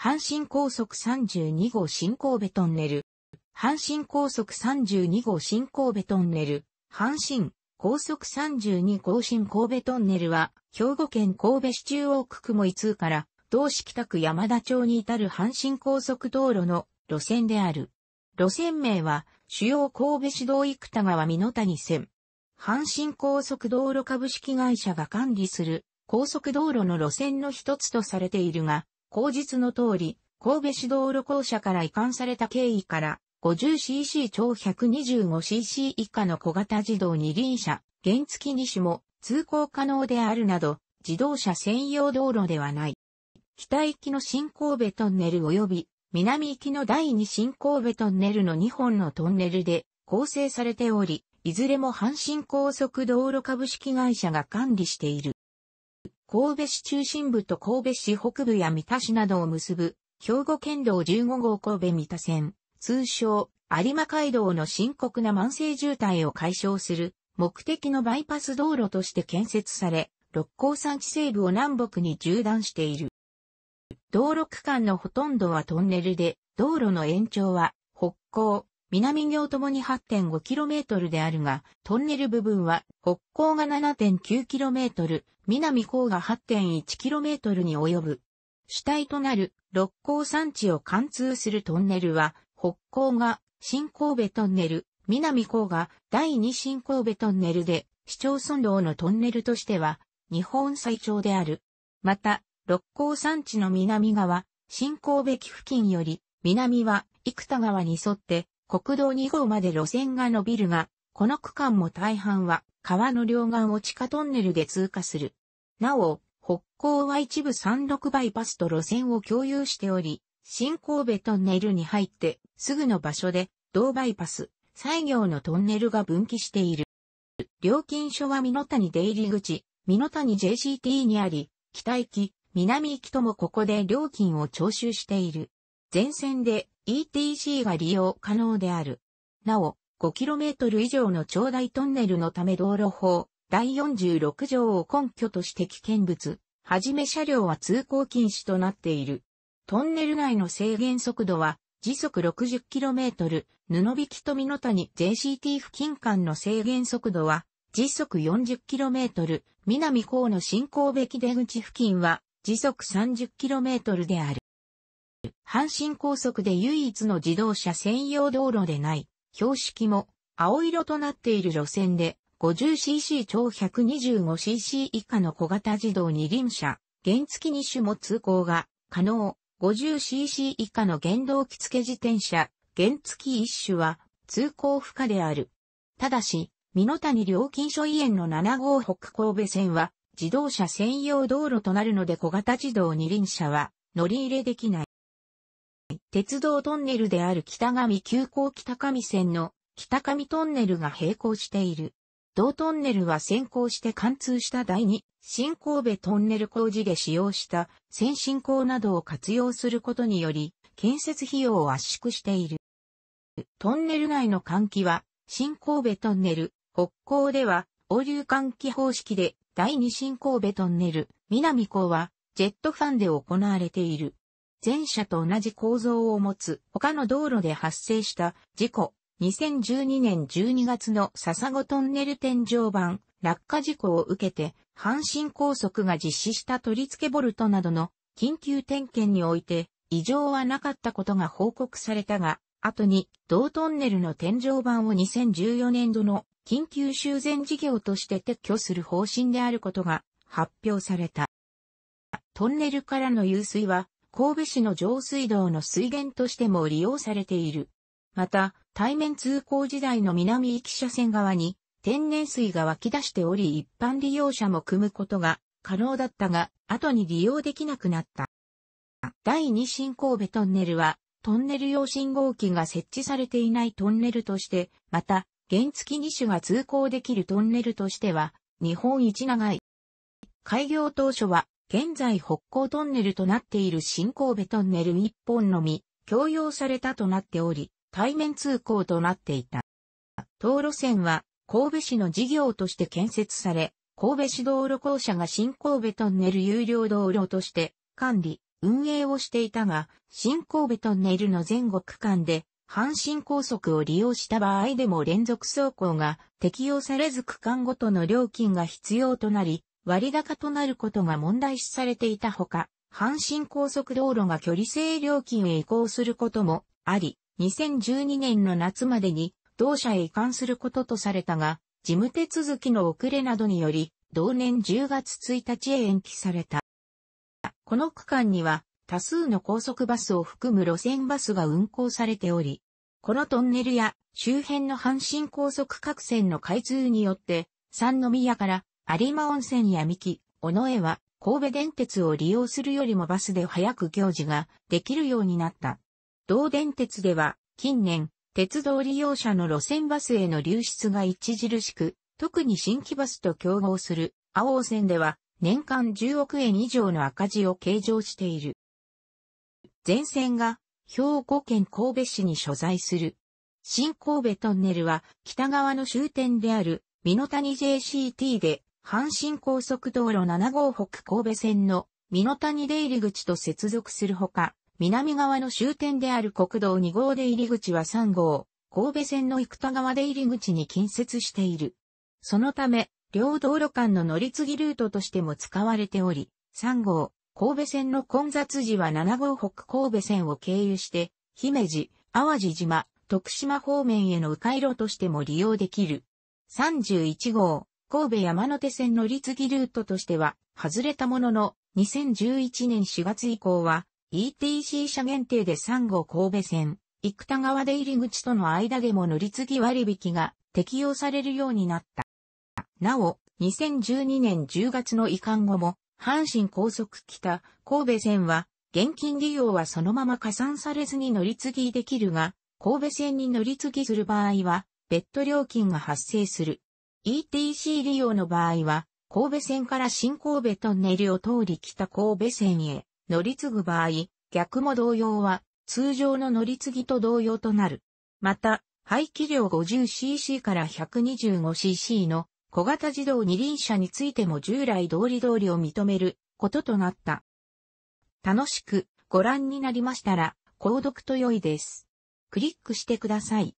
阪神高速32号新神戸トンネル、阪神高速32号新神戸トンネル、阪神高速32号新神戸トンネルは、兵庫県神戸市中央区雲井通から、同市北区山田町に至る阪神高速道路の路線である。路線名は、主要神戸市道生田川美濃谷線。阪神高速道路株式会社が管理する高速道路の路線の一つとされているが、口実の通り、神戸市道路公社から移管された経緯から、50cc 超 125cc 以下の小型自動二輪車、原付2種も通行可能であるなど、自動車専用道路ではない。北行きの新神戸トンネル及び、南行きの第二新神戸トンネルの2本のトンネルで構成されており、いずれも阪神高速道路株式会社が管理している。神戸市中心部と神戸市北部や三田市などを結ぶ、兵庫県道15号神戸三田線、通称、有馬街道の深刻な慢性渋滞を解消する、目的のバイパス道路として建設され、六甲山地西部を南北に縦断している。道路区間のほとんどはトンネルで、道路の延長は、北高、南行ともに 8.5km であるが、トンネル部分は北高が 7.9km、南高が 8.1km に及ぶ。主体となる六甲山地を貫通するトンネルは、北高が新神戸トンネル、南高が第二新神戸トンネルで、市町村道のトンネルとしては、日本最長である。また、六甲山地の南側、新神戸駅付近より、南は幾田川に沿って国道2号まで路線が伸びるが、この区間も大半は川の両岸を地下トンネルで通過する。なお、北港は一部三6バイパスと路線を共有しており、新神戸トンネルに入ってすぐの場所で同バイパス、西行のトンネルが分岐している。料金所は美濃谷出入り口、美濃谷 JCT にあり、北行き、南行きともここで料金を徴収している。全線で ETC が利用可能である。なお、5km 以上の長大トンネルのため道路法、第46条を根拠として危険物、はじめ車両は通行禁止となっている。トンネル内の制限速度は、時速 60km、布引と身の谷 JCT 付近間の制限速度は、時速 40km、南港の新神べき出口付近は、時速 30km である。阪神高速で唯一の自動車専用道路でない、標識も青色となっている路線で、50cc 超 125cc 以下の小型自動二輪車、原付二種も通行が可能。50cc 以下の原動機付自転車、原付一種は通行不可である。ただし、美濃谷料金所異園の7号北神戸線は自動車専用道路となるので小型自動二輪車は乗り入れできない。鉄道トンネルである北上急行北上線の北上トンネルが並行している。同トンネルは先行して貫通した第二新神戸トンネル工事で使用した先進工などを活用することにより建設費用を圧縮している。トンネル内の換気は新神戸トンネル北港では応流換気方式で第二新神戸トンネル南港はジェットファンで行われている。前者と同じ構造を持つ他の道路で発生した事故、2012年12月の笹子トンネル天井板落下事故を受けて、阪神高速が実施した取り付けボルトなどの緊急点検において異常はなかったことが報告されたが、後に同トンネルの天井板を2014年度の緊急修繕事業として撤去する方針であることが発表された。トンネルからの湧水は神戸市の上水道の水源としても利用されている。また、対面通行時代の南行き車線側に天然水が湧き出しており一般利用者も組むことが可能だったが、後に利用できなくなった。第二新神戸トンネルは、トンネル用信号機が設置されていないトンネルとして、また、原付2種が通行できるトンネルとしては、日本一長い。開業当初は、現在北港トンネルとなっている新神戸トンネル一本のみ、共用されたとなっており、対面通行となっていた。道路線は神戸市の事業として建設され、神戸市道路公社が新神戸トンネル有料道路として管理、運営をしていたが、新神戸トンネルの全国区間で、阪神高速を利用した場合でも連続走行が適用されず区間ごとの料金が必要となり、割高となることが問題視されていたほか、阪神高速道路が距離制料金へ移行することもあり、2012年の夏までに同社へ移管することとされたが、事務手続きの遅れなどにより、同年10月1日へ延期された。この区間には多数の高速バスを含む路線バスが運行されており、このトンネルや周辺の阪神高速各線の開通によって、三宮から有馬温泉や三木、尾上は、神戸電鉄を利用するよりもバスで早く行事ができるようになった。同電鉄では、近年、鉄道利用者の路線バスへの流出が著しく、特に新規バスと競合する、青尾線では、年間10億円以上の赤字を計上している。全線が、兵庫県神戸市に所在する。新神戸トンネルは、北側の終点である、美濃谷 JCT で阪神高速道路7号北神戸線の美濃谷出入り口と接続するほか、南側の終点である国道2号出入り口は3号、神戸線の生田川出入り口に近接している。そのため、両道路間の乗り継ぎルートとしても使われており、3号、神戸線の混雑時は7号北神戸線を経由して、姫路、淡路島、徳島方面への迂回路としても利用できる。31号、神戸山手線乗り継ぎルートとしては外れたものの、2011年4月以降は ETC 車限定で3号神戸線、生田川出入り口との間でも乗り継ぎ割引が適用されるようになった。なお、2012年10月の移管後も、阪神高速北神戸線は、現金利用はそのまま加算されずに乗り継ぎできるが、神戸線に乗り継ぎする場合は、別途料金が発生する。ETC 利用の場合は、神戸線から新神戸トンネルを通り北神戸線へ乗り継ぐ場合、逆も同様は通常の乗り継ぎと同様となる。また、排気量 50cc から 125cc の小型自動二輪車についても従来通り通りを認めることとなった。楽しくご覧になりましたら、購読と良いです。クリックしてください。